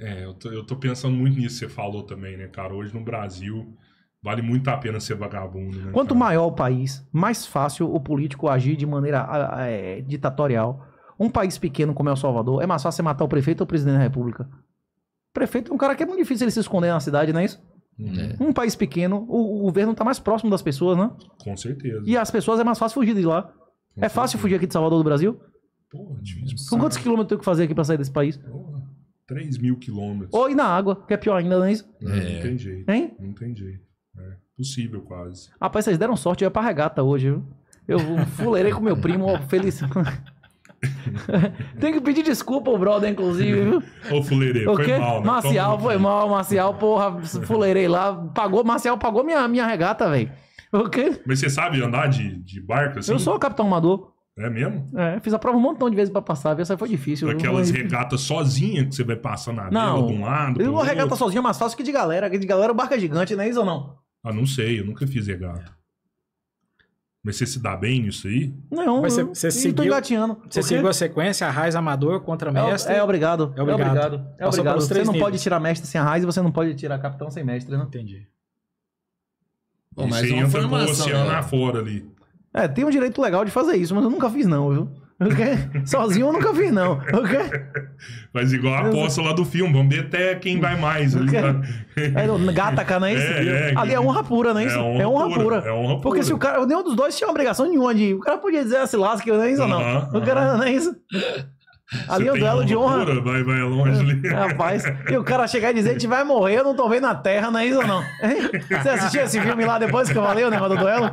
É, eu tô, eu tô pensando muito nisso que você falou também, né, cara? Hoje no Brasil, vale muito a pena ser vagabundo. Né, Quanto cara? maior o país, mais fácil o político agir de maneira é, ditatorial. Um país pequeno como é o Salvador, é mais fácil você matar o prefeito ou o presidente da república. Prefeito é um cara que é muito difícil ele se esconder na cidade, não é isso? Uhum. É. Um país pequeno, o, o governo está mais próximo das pessoas, né? Com certeza. E as pessoas é mais fácil fugir de lá. Com é certeza. fácil fugir aqui de Salvador do Brasil? Porra, é difícil. Com quantos quilômetros eu tenho que fazer aqui para sair desse país? Porra. 3 mil quilômetros. Ou ir na água, que é pior ainda, não é isso? Não, é. não tem jeito. Hein? Não tem jeito, É possível, quase. Rapaz, vocês deram sorte, eu ia pra regata hoje, viu? Eu fuleirei com meu primo, ó, feliz. Tem que pedir desculpa o brother, inclusive, viu? Ô, fuleirei, né? foi mal, né? Marcial, foi mal, Marcial, porra, fuleirei lá. Pagou, Marcial pagou minha, minha regata, velho. O quê? Mas você sabe andar de, de barco assim? Eu sou o capitão amador. É mesmo? É, fiz a prova um montão de vezes pra passar, viu? Essa foi difícil. Aquelas eu... regatas sozinha que você vai passar na não, de um lado. Não, uma regata sozinha mas é mais fácil que de galera. de galera é barca gigante, não é isso ou não? Ah, não sei, eu nunca fiz regata. Mas você se dá bem nisso aí? Não, Mas você, você seguiu, engatinhando. Você seguiu a sequência, a raiz amador contra é, mestre? É, é obrigado. É obrigado. É obrigado. É obrigado. Você não níveis. pode tirar mestre sem a raiz e você não pode tirar capitão sem mestre, Não né? Entendi. Bom, mas você é entra com o oceano né? fora ali. É, tem um direito legal de fazer isso, mas eu nunca fiz, não, viu? Okay? Sozinho eu nunca fiz, não. Okay? Mas igual a aposta lá do filme, vamos ver até quem vai mais. Okay. Ali tá... é, gataca, não é isso? É, é, é, ali é honra pura, não é, é isso? É honra, pura. É honra pura. Porque se o cara. Nenhum dos dois tinha obrigação nenhuma de. O cara podia dizer, assim, lasque, não é isso ou não? o cara uh -huh. não é isso? Ali é o duelo de honra. Pura, né? vai, vai longe é, ali. Rapaz, e o cara chegar e dizer: a gente vai morrer, eu não tô vendo na terra, não é isso ou não? Você assistiu esse filme lá depois que eu falei o negócio do duelo?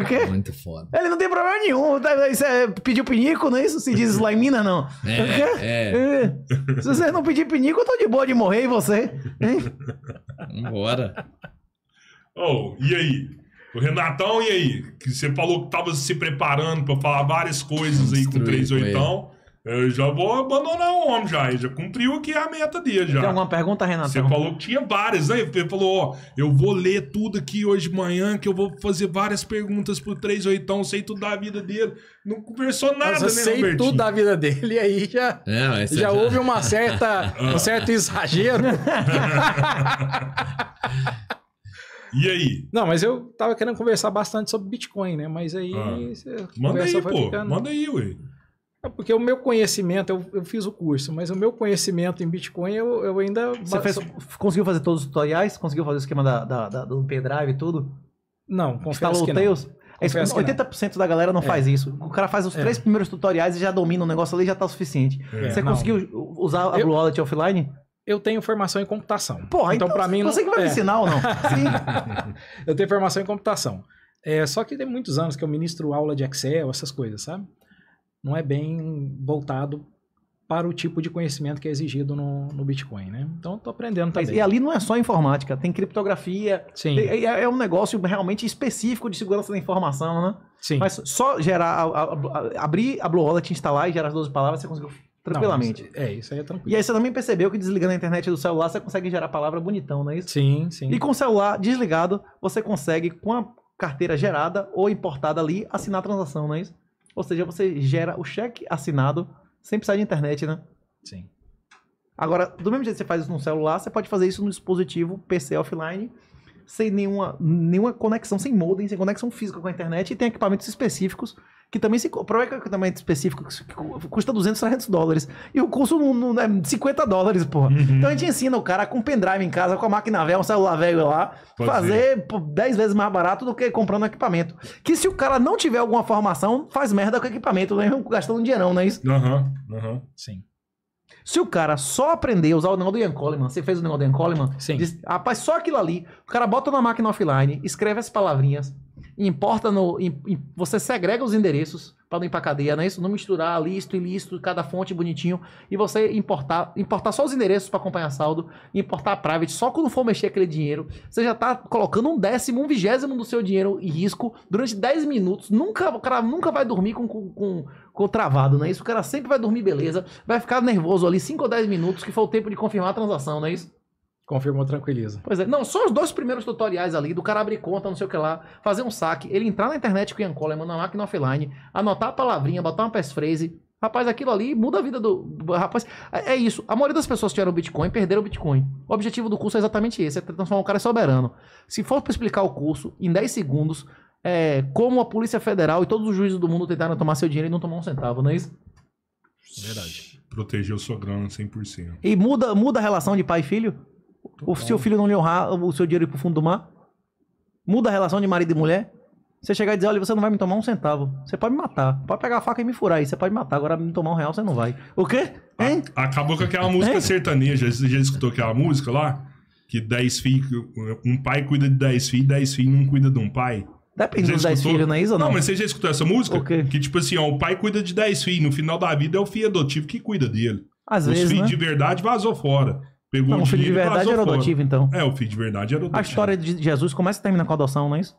O quê? Muito foda. Ele não tem problema nenhum. Tá, isso é, pediu pinico, não é isso? Se diz lá em Minas, não. É, o quê? É. é. Se você não pedir pinico, eu tô de boa de morrer e você. Hein? Vambora. Oh, e aí? O Renatão, e aí? Que você falou que tava se preparando para falar várias coisas aí Destruir com 3 oitão. Eu já vou abandonar o homem já. Ele já cumpriu aqui é a meta dele já. Tem alguma pergunta, Renato? Você falou que tinha várias, aí né? Ele falou, ó, eu vou ler tudo aqui hoje de manhã, que eu vou fazer várias perguntas pro três oitão, sei tudo da vida dele. Não conversou nada, Mas eu né, sei Robertinho? tudo da vida dele, e aí já, é, já, já houve uma certa, um certo exagero. E aí? Não, mas eu tava querendo conversar bastante sobre Bitcoin, né? Mas aí. Ah. Manda aí, pô. Ficando... Manda aí, ué. É porque o meu conhecimento, eu, eu, fiz o curso, mas o meu conhecimento em Bitcoin eu, eu ainda. Você fez, conseguiu fazer todos os tutoriais? Conseguiu fazer o esquema da, da, da do pendrive e tudo? Não, confesso Instalou que não. Tails? É 80% da galera não é. faz isso. O cara faz os é. três primeiros tutoriais e já domina o negócio ali já tá o suficiente. É, você não. conseguiu usar a Blue eu, Wallet offline? Eu tenho formação em computação. Porra, então, então para mim você não... que vai me é. ensinar ou não? Sim. eu tenho formação em computação. É, só que tem muitos anos que eu ministro aula de Excel, essas coisas, sabe? não é bem voltado para o tipo de conhecimento que é exigido no, no Bitcoin, né? Então, estou aprendendo também. Mas, e ali não é só informática, tem criptografia. Sim. Tem, é, é, um negócio realmente específico de segurança da informação, né? Sim. Mas só gerar, a, a, a, abrir a Blue Wallet, instalar e gerar as 12 palavras, você conseguiu tranquilamente. Não, é, isso aí é tranquilo. E aí você também percebeu que desligando a internet do celular, você consegue gerar palavra bonitão, não é isso? Sim, sim. E com o celular desligado, você consegue, com a carteira gerada ou importada ali, assinar a transação, não é isso? Ou seja, você gera o cheque assinado sem precisar de internet, né? Sim. Agora, do mesmo jeito que você faz isso no celular, você pode fazer isso no dispositivo PC offline, sem nenhuma, nenhuma conexão, sem modem, sem conexão física com a internet, e tem equipamentos específicos que também se é um equipamento específico que custa 200, 300 dólares. E o custo não, não é 50 dólares, porra. Uhum. Então a gente ensina o cara com um pendrive em casa, com a máquina velha, um celular velho lá, Pode fazer ir. 10 vezes mais barato do que comprando equipamento. Que se o cara não tiver alguma formação, faz merda com o equipamento, mesmo né? gastando um dinheirão, não é isso? Aham, uhum, aham, uhum, sim. Se o cara só aprender a usar o negócio do Ian Coleman, você fez o negócio do Ian Coleman? Sim. Diz, rapaz, só aquilo ali. O cara bota na máquina offline, escreve as palavrinhas, importa no. você segrega os endereços para não ir para cadeia, não é isso? Não misturar e listo, cada fonte bonitinho. E você importar, importar só os endereços para acompanhar saldo, importar a private, só quando for mexer aquele dinheiro, você já tá colocando um décimo, um vigésimo do seu dinheiro em risco durante 10 minutos. Nunca, o cara nunca vai dormir com, com, com, com travado, não é isso? O cara sempre vai dormir beleza, vai ficar nervoso ali 5 ou 10 minutos, que foi o tempo de confirmar a transação, não é isso? Confirmou, tranquiliza. Pois é. Não, só os dois primeiros tutoriais ali, do cara abrir conta, não sei o que lá, fazer um saque, ele entrar na internet com o Ian Coleman, mandar uma máquina offline, anotar a palavrinha, botar uma passphrase. Rapaz, aquilo ali muda a vida do. Rapaz, é, é isso. A maioria das pessoas que tiveram Bitcoin perderam o Bitcoin. O objetivo do curso é exatamente esse: é transformar o cara em soberano. Se for para explicar o curso, em 10 segundos, é, como a Polícia Federal e todos os juízes do mundo tentaram tomar seu dinheiro e não tomar um centavo, não é isso? Verdade. Protegeu sua grana 100%. E muda, muda a relação de pai e filho? O seu filho não lhe honrar o seu dinheiro ir pro fundo do mar? Muda a relação de marido e mulher? Você chegar e dizer, olha, você não vai me tomar um centavo. Você pode me matar. Pode pegar a faca e me furar aí. Você pode me matar. Agora me tomar um real, você não vai. O quê? Hein? acabou com aquela música hein? sertaneja. Você já escutou aquela música lá? Que 10 filhos. Um pai cuida de 10 filhos, 10 filhos não cuida de um pai. Depende dos 10 filhos, não é isso ou não? Não, mas você já escutou essa música? quê? Que tipo assim, ó, o pai cuida de 10 filhos. No final da vida é o filho adotivo que cuida dele. Às Os vezes. Os filhos né? de verdade vazou fora. Pegou então, o, filho de verdade era adotivo, então. É, o filho de verdade era adotivo. A história de Jesus começa e termina com a adoção, não é isso?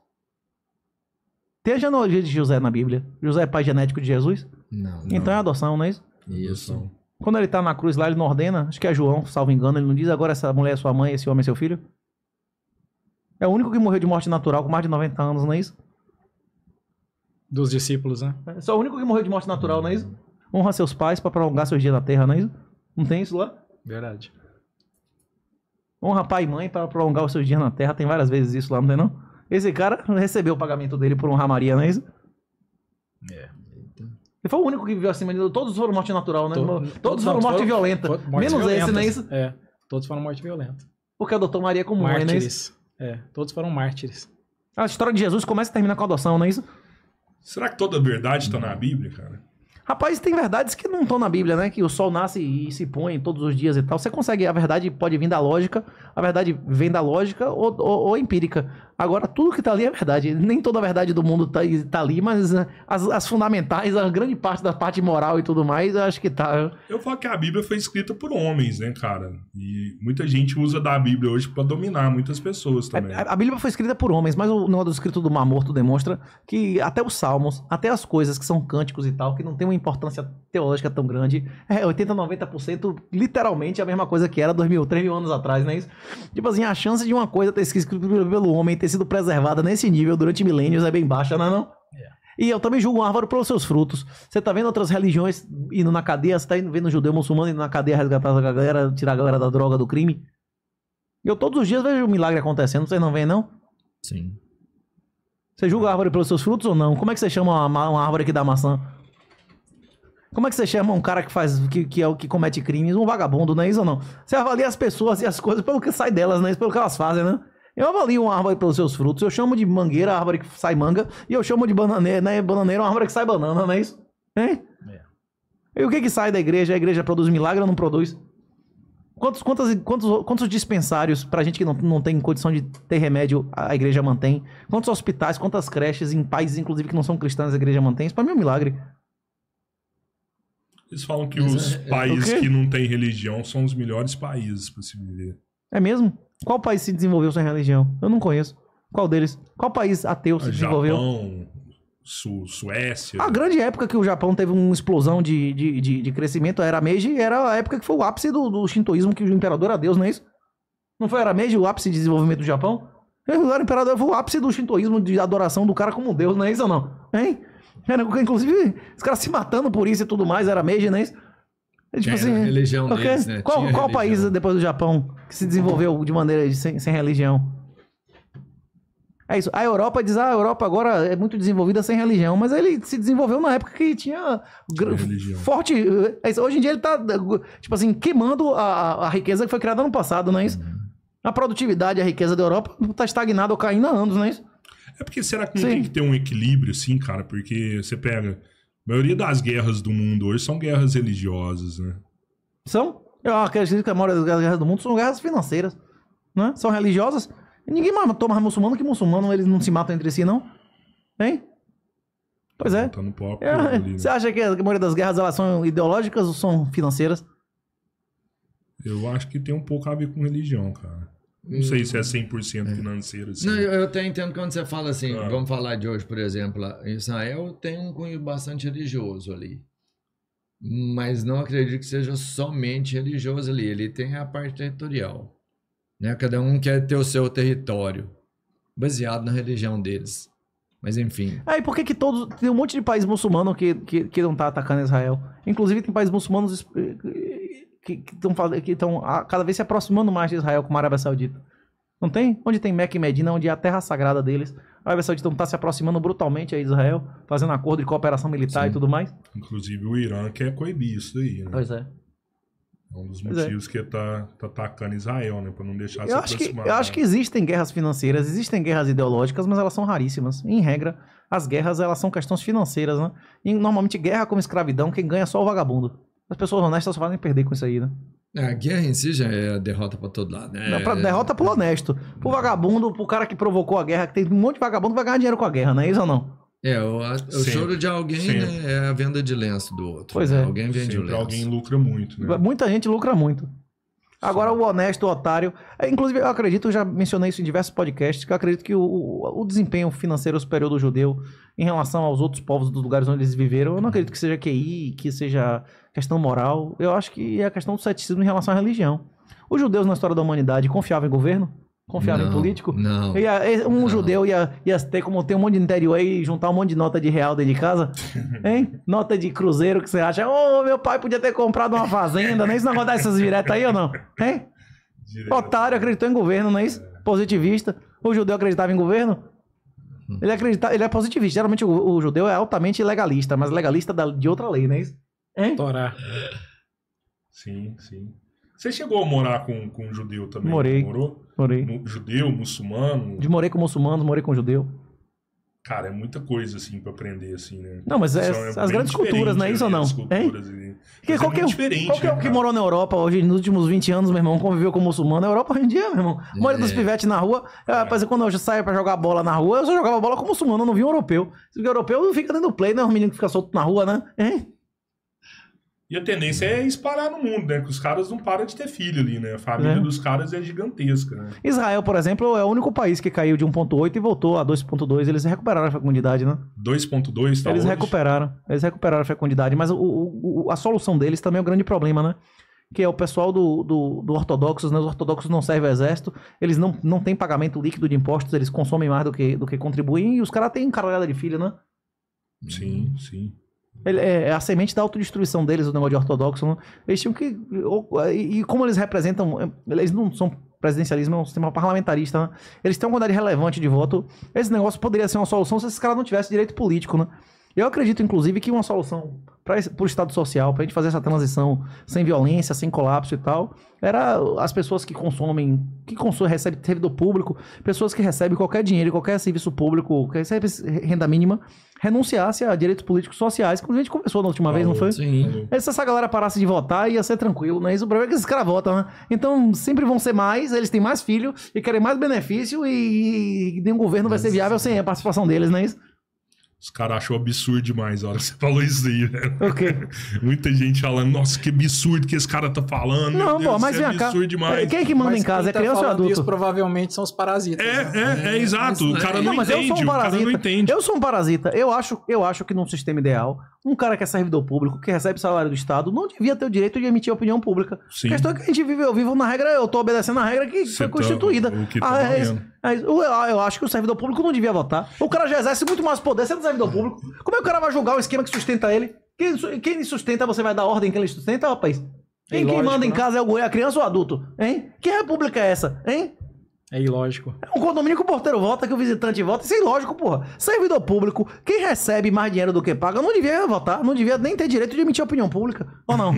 Tem a genealogia de José na Bíblia. José é pai genético de Jesus? Não. Então não. é adoção, não é isso? Isso. Quando ele tá na cruz lá, ele não ordena, acho que é João, salvo engano, ele não diz agora essa mulher é sua mãe, esse homem é seu filho? É o único que morreu de morte natural com mais de 90 anos, não é isso? Dos discípulos, né? É só o único que morreu de morte natural, não é isso? Honra seus pais para prolongar seus dias na terra, não é isso? Não tem isso lá? Verdade honra pai e mãe para prolongar os seus dias na terra. Tem várias vezes isso lá, não tem não? Esse cara recebeu o pagamento dele por honrar Maria, não é isso? É. Ele foi o único que viveu acima de todos foram morte natural, né? todos foram morte foram, violenta. menos violentas. esse, não é isso? É. Todos foram morte violenta. Porque adotou Maria como mártires. mãe, não é isso? É. Todos foram mártires. A história de Jesus começa e termina com a adoção, não é isso? Será que toda a verdade está na Bíblia, cara? Rapaz, tem verdades que não estão na Bíblia, né? Que o sol nasce e se põe todos os dias e tal. Você consegue, a verdade pode vir da lógica, a verdade vem da lógica ou, ou, ou empírica. Agora, tudo que está ali é verdade. Nem toda a verdade do mundo está tá ali, mas ah, as, as, fundamentais, a grande parte da parte moral e tudo mais, eu acho que tá. Eu falo que a Bíblia foi escrita por homens, né, cara? E muita gente usa da Bíblia hoje para dominar muitas pessoas também. A, a, Bíblia foi escrita por homens, mas o negócio do escrito do Mar Morto demonstra que até os salmos, até as coisas que são cânticos e tal, que não tem uma importância teológica tão grande, é 80, 90% literalmente a mesma coisa que era 2000, 3 mil anos atrás, não é isso? Tipo assim, a chance de uma coisa ter escrito pelo homem ter sido preservada nesse nível durante milênios é bem baixa, não é não? É. E eu também julgo árvore pelos seus frutos. Você tá vendo outras religiões indo na cadeia, você tá vendo judeu muçulmano indo na cadeia resgatar a galera, tirar a galera da droga, do crime. Eu todos os dias vejo um milagre acontecendo, vocês não veem não? Sim. Você julga a árvore pelos seus frutos ou não? Como é que você chama uma, uma árvore que dá maçã? Como é que você chama um cara que faz que, que é o que comete crimes, um vagabundo, não é isso ou não? Você avalia as pessoas e as coisas pelo que sai delas, não é isso pelo que elas fazem, né? Eu avalio uma árvore pelos seus frutos. Eu chamo de mangueira a árvore que sai manga. E eu chamo de bananeira, né? Bananeira uma árvore que sai banana, não é isso? Hein? É. E o que que sai da igreja? A igreja produz milagre ou não produz? Quantos, quantos, quantos, quantos dispensários pra gente que não, não tem condição de ter remédio a igreja mantém? Quantos hospitais, quantas creches em países, inclusive, que não são cristãos a igreja mantém? Isso pra mim é um milagre. Eles falam que os é, é, países que não têm religião são os melhores países para se viver. É mesmo? Qual país se desenvolveu sem religião? Eu não conheço. Qual deles? Qual país ateu se Japão, desenvolveu? Su Suécia. A grande época que o Japão teve uma explosão de, de, de, de crescimento era Meiji, era a época que foi o ápice do, do shintoísmo, que o imperador era Deus, não é isso? Não foi era Meiji o ápice de desenvolvimento do Japão? O imperador foi o ápice do shintoísmo, de adoração do cara como Deus, não é isso ou não? Hein? Era, inclusive, os caras se matando por isso e tudo mais, era Meiji, não é isso? É tipo é, assim, religião okay. deles, né? Qual, qual país depois do Japão que se desenvolveu de maneira de, sem, sem religião? É isso. A Europa diz, ah, a Europa agora é muito desenvolvida sem religião, mas ele se desenvolveu na época que tinha forte. É isso. Hoje em dia ele tá, tipo assim, queimando a, a riqueza que foi criada no passado, não é isso? Uhum. A produtividade, a riqueza da Europa tá estagnada ou caindo há anos, não é isso? É porque será que não tem que ter um equilíbrio, sim, cara? Porque você pega. A maioria das guerras do mundo hoje são guerras religiosas, né? São? Eu acredito que a maioria das guerras do mundo são guerras financeiras, né? São religiosas. Ninguém toma mais muçulmano que muçulmano, eles não se matam entre si, não? Hein? Pois é. Tá no pop, é. Ali, né? Você acha que a maioria das guerras elas são ideológicas ou são financeiras? Eu acho que tem um pouco a ver com religião, cara. Não sei se é 100% é. financeiro. Assim. Não, eu, eu até entendo quando você fala assim, claro. Ah. vamos falar de hoje, por exemplo, Israel tem um cunho bastante religioso ali. Mas não acredito que seja somente religioso ali. Ele tem a parte territorial. Né? Cada um quer ter o seu território, baseado na religião deles. Mas enfim. Aí é, ah, por que, que todos. Tem um monte de país muçulmano que, que, que não tá atacando Israel? Inclusive tem países muçulmanos que estão cada vez se aproximando mais de Israel com a Arábia Saudita. Não tem? Onde tem Mec e Medina, onde é a terra sagrada deles. A Arábia Saudita está então, se aproximando brutalmente a Israel, fazendo acordo de cooperação militar Sim. e tudo mais. Inclusive o Irã quer coibir isso daí, né? Pois é. É um dos é. motivos é. que está tá atacando Israel, né? Para não deixar eu se aproximar. Que, eu acho né? que existem guerras financeiras, existem guerras ideológicas, mas elas são raríssimas. Em regra, as guerras elas são questões financeiras, né? E normalmente guerra como escravidão, quem ganha é só o vagabundo. As pessoas honestas só fazem perder com isso aí, né? É, a guerra em si já é derrota pra todo lado, né? Não, pra, é. derrota pro honesto. Pro vagabundo, pro cara que provocou a guerra, que tem um monte de vagabundo que vai ganhar dinheiro com a guerra, não é isso ou não? É, o, a, o choro de alguém né, é a venda de lenço do outro. Pois né? é. Alguém vende Sempre o lenço. Alguém lucra muito, né? Muita gente lucra muito. Agora, o honesto, o otário. É, inclusive, eu acredito, eu já mencionei isso em diversos podcasts, que eu acredito que o, o, desempenho financeiro superior do judeu em relação aos outros povos dos lugares onde eles viveram, eu não acredito que seja QI, que seja questão moral. Eu acho que é a questão do ceticismo em relação à religião. Os judeus na história da humanidade confiavam em governo? Confiava não, em político? Não. Ia, um não. judeu ia, ia ter como ter um monte de interior aí, juntar um monte de nota de real dentro de casa. Hein? Nota de cruzeiro que você acha. Ô, oh, meu pai podia ter comprado uma fazenda, não é isso? Não essas diretas aí ou não? Hein? Direito. Otário acreditou em governo, não é isso? É. Positivista. O judeu acreditava em governo? Hum. Ele, acredita, ele é positivista. Geralmente o, o judeu é altamente legalista, mas legalista da, de outra lei, não é isso? Hein? Torá. Sim, sim. Você chegou a morar com, com um judeu também? Morei. Morou? Morei. judeu, muçulmano? De morei com muçulmanos, morei com judeu. Cara, é muita coisa, assim, pra aprender, assim, né? Não, mas é, é as grandes culturas, não é né? isso ou não? As culturas, hein? Porque é qualquer, diferente, qualquer um né, que morou na Europa hoje, nos últimos 20 anos, meu irmão, conviveu com muçulmano. Na Europa hoje em dia, meu irmão, a maioria dos é. pivetes na rua, é. é. quando eu saio pra jogar bola na rua, eu só jogava bola com muçulmano, eu não vi um europeu. Se o europeu não fica dando play, né? O menino que fica solto na rua, né? Hein? E a tendência é espalhar no mundo, né? Que os caras não param de ter filho ali, né? A família é. dos caras é gigantesca, né? Israel, por exemplo, é o único país que caiu de 1.8 e voltou a 2.2. Eles recuperaram a fecundidade, né? 2.2, tá Eles hoje? recuperaram. Eles recuperaram a fecundidade. Mas o, o, a solução deles também é um grande problema, né? que é o pessoal do, do, do ortodoxos, né? Os ortodoxos não servem ao exército, eles não, não têm pagamento líquido de impostos, eles consomem mais do que, do que contribuem, e os caras têm encaralhada de filho, né? Sim, sim. Ele, é, é, a semente da autodestruição deles, o negócio de ortodoxo. Né? eles tinham que. Ou, e, e, como eles representam. É, eles não são presidencialismo, é um sistema parlamentarista, né? Eles têm uma quantidade relevante de voto. Esse negócio poderia ser uma solução se esses caras não tivessem direito político, né? Eu acredito, inclusive, que uma solução para o Estado Social, para a gente fazer essa transição sem violência, sem colapso e tal, era as pessoas que consomem, que consomem, recebe servidor público, pessoas que recebem qualquer dinheiro, qualquer serviço público, que renda mínima, renunciasse a direitos políticos sociais, como a gente conversou na última vez, não foi? Sim. É, se essa galera parasse de votar, ia ser tranquilo, né? Isso, o problema é que esses caras votam, né? Então, sempre vão ser mais, eles têm mais filho e querem mais benefício e, e nenhum governo vai ser viável sem a participação deles, não é isso? Os caras acham absurdo demais a hora que você falou isso aí, velho. Ok. Muita gente falando, nossa, que absurdo que esse cara tá falando. Não, pô, bom, mas é vem é absurdo cá. demais. Quem é que manda mas em casa? É tá criança ou adulto? Isso provavelmente são os parasitas. É, né? é, é, é, exato. o cara não, não entende. Um o cara não entende. Eu sou um parasita. Eu acho, eu acho que num sistema ideal, um cara que é servidor público, que recebe salário do Estado, não devia ter o direito de emitir opinião pública. Sim. A questão é que a gente vive, eu vivo na regra, eu estou obedecendo a regra que Você foi tá constituída. Tá, que tá ah, é, é, eu, acho que o servidor público não devia votar. O cara já exerce muito mais poder sendo servidor público. Como é que o cara vai julgar o esquema que sustenta ele? Quem, quem sustenta, você vai dar ordem que ele sustenta, rapaz? É quem, lógico, quem manda em né? casa é o, a criança ou o adulto? Hein? Que república é essa? Hein? É ilógico. É um condomínio que o porteiro vota, que o visitante vota. Isso é ilógico, porra. Servidor público, quem recebe mais dinheiro do que paga, não devia votar, não devia nem ter direito de emitir opinião pública. Ou não?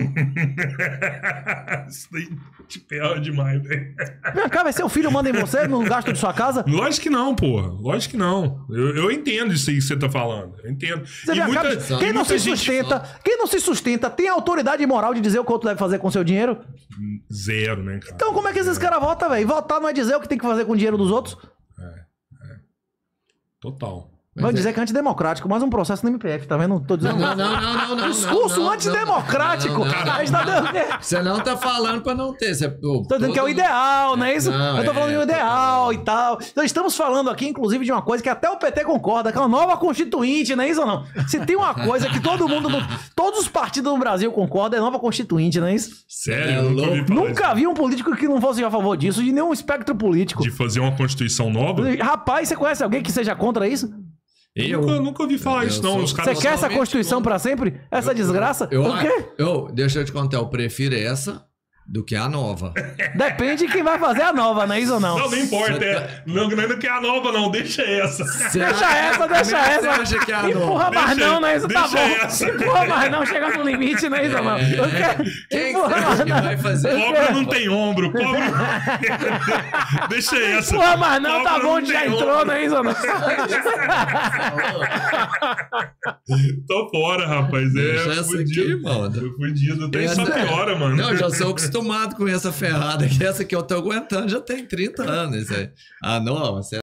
Isso daí te pior demais, velho. Né? Vem cá, vai ser o filho manda em você, não gasta de sua casa? Lógico que não, porra. Lógico que não. Eu, eu entendo isso aí que você tá falando. Eu entendo. Você muita, quem não se sustenta, quem não se sustenta tem autoridade moral de dizer o que outro deve fazer com seu dinheiro? zero, né, cara? Então como é que esses caras votam, velho? Votar não é dizer o que tem que fazer com o dinheiro dos outros? É, é. Total. Vão dizer é. que é antidemocrático, mas um processo no MPF, tá vendo? Não tô dizendo. Não, não, não, não. Discurso antidemocrático. Tá você não tá falando pra não ter. Você tá dizendo que é o ideal, não né? é isso? Eu tô é, falando de um é, ideal e tal. Então estamos falando aqui, inclusive, de uma coisa que até o PT concorda, que é uma nova constituinte, não é isso ou não? Se tem uma coisa que todo mundo, todos os partidos no Brasil concordam, é nova constituinte, não é isso? Sério? Nunca vi um político que não fosse a favor disso, de nenhum espectro político. De fazer uma constituição nova? Rapaz, você conhece alguém que seja contra isso? Eu nunca, nunca ouvi falar eu isso, não. Sou... Os caras Você quer essa Constituição para sempre? Essa eu, desgraça? por eu, o quê? Eu, deixa eu te contar, eu prefiro essa do que a nova. Depende de quem vai fazer a nova, não é isso ou não? Não, não importa. É, não, não é do que a nova, não. Deixa essa. Você deixa essa, é deixa essa. Acha que é a nova. Empurra deixa, mais não, não é isso? Tá bom. Essa. Empurra mais não, chega no limite, não é isso, é, não. Quem Empurra que mais não. vai fazer? Pobre não tem ombro. Pobre Deixa essa. Empurra mais não, Pobre tá bom, já entrou, ombro. não é isso, ou não? Tô fora, rapaz. É, deixa essa fudido. aqui, mano. Fudido. Tem essa... só piora, mano. Não, já sou acostumado acostumado com essa ferrada que Essa que eu tô aguentando já tem 30 anos. aí. Ah, não, você